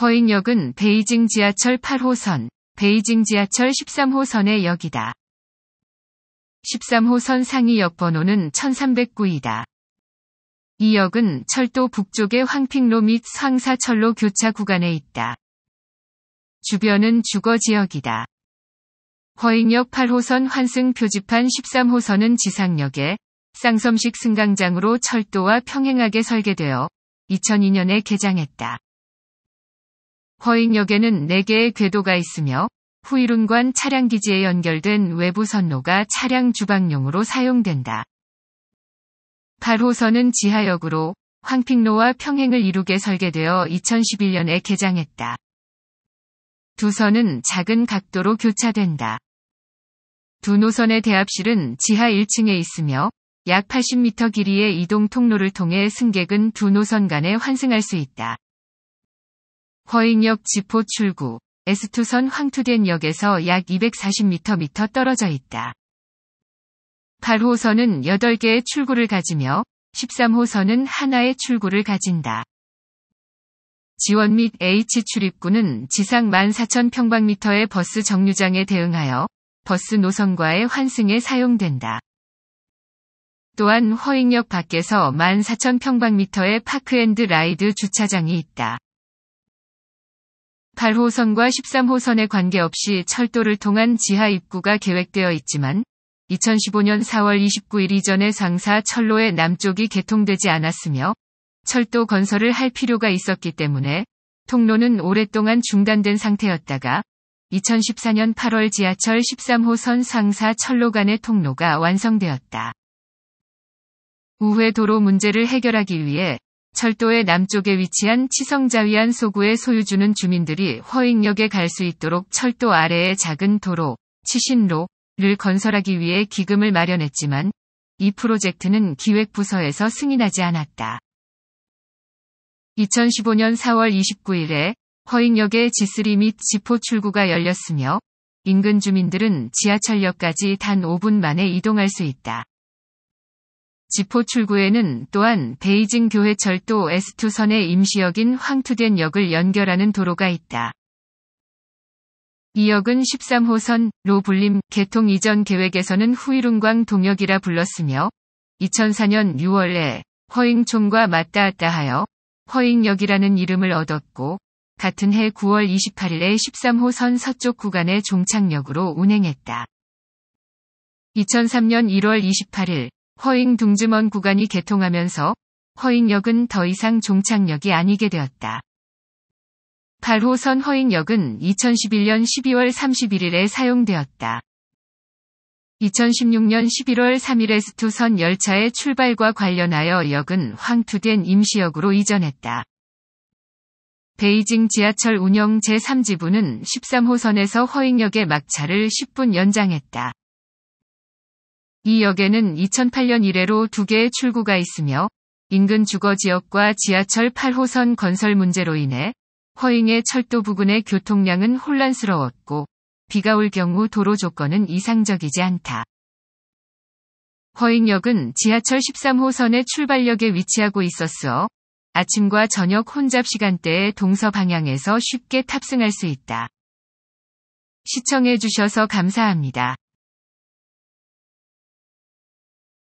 허인역은 베이징 지하철 8호선, 베이징 지하철 13호선의 역이다. 13호선 상위역 번호는 1309이다. 이 역은 철도 북쪽의 황핑로 및 상사철로 교차 구간에 있다. 주변은 주거 지역이다. 허인역 8호선 환승 표지판 13호선은 지상역에 쌍섬식 승강장으로 철도와 평행하게 설계되어 2002년에 개장했다. 허익역에는 4개의 궤도가 있으며 후이룬관 차량기지에 연결된 외부 선로가 차량 주방용으로 사용된다. 8호선은 지하역으로 황핑로와 평행을 이루게 설계되어 2011년에 개장했다. 두 선은 작은 각도로 교차된다. 두 노선의 대합실은 지하 1층에 있으며 약 80m 길이의 이동 통로를 통해 승객은 두 노선 간에 환승할 수 있다. 허행역 지포 출구 S2선 황투된 역에서 약 240m 미터 떨어져 있다. 8호선은 8개의 출구를 가지며 13호선은 하나의 출구를 가진다. 지원 및 H 출입구는 지상 14,000평방미터의 버스 정류장에 대응하여 버스 노선과의 환승에 사용된다. 또한 허익역 밖에서 14,000평방미터의 파크앤드 라이드 주차장이 있다. 8호선과 13호선에 관계없이 철도를 통한 지하 입구가 계획되어 있지만 2015년 4월 29일 이전에 상사 철로의 남쪽이 개통되지 않았으며 철도 건설을 할 필요가 있었기 때문에 통로는 오랫동안 중단된 상태였다가 2014년 8월 지하철 13호선 상사 철로 간의 통로가 완성되었다. 우회 도로 문제를 해결하기 위해 철도의 남쪽에 위치한 치성자위안 소구의 소유주는 주민들이 허익역에 갈 수 있도록 철도 아래의 작은 도로, 치신로를 건설하기 위해 기금을 마련했지만 이 프로젝트는 기획부서에서 승인하지 않았다. 2015년 4월 29일에 허익역에 G3 및 G4 출구가 열렸으며 인근 주민들은 지하철역까지 단 5분 만에 이동할 수 있다. 지포 출구에는 또한 베이징 교회철도 S2선의 임시역인 황투된 역을 연결하는 도로가 있다. 이 역은 13호선로 블림 개통 이전 계획에서는 후이룬광 동역이라 불렀으며 2004년 6월에 허잉촌과 맞닿았다 하여 허잉역이라는 이름을 얻었고 같은 해 9월 28일에 13호선 서쪽 구간의 종착역으로 운행했다. 2003년 1월 28일 허잉 둥주먼 구간이 개통하면서 허잉역은 더 이상 종착역이 아니게 되었다. 8호선 허잉역은 2011년 12월 31일에 사용되었다. 2016년 11월 3일 에스투선 열차의 출발과 관련하여 역은 황투된 임시역으로 이전했다. 베이징 지하철 운영 제3지부는 13호선에서 허잉역의 막차를 10분 연장했다. 이 역에는 2008년 이래로 두 개의 출구가 있으며 인근 주거 지역과 지하철 8호선 건설 문제로 인해 허잉의 철도 부근의 교통량은 혼란스러웠고 비가 올 경우 도로 조건은 이상적이지 않다. 허잉역은 지하철 13호선의 출발역에 위치하고 있었어 아침과 저녁 혼잡 시간대에 동서 방향에서 쉽게 탑승할 수 있다. 시청해 주셔서 감사합니다.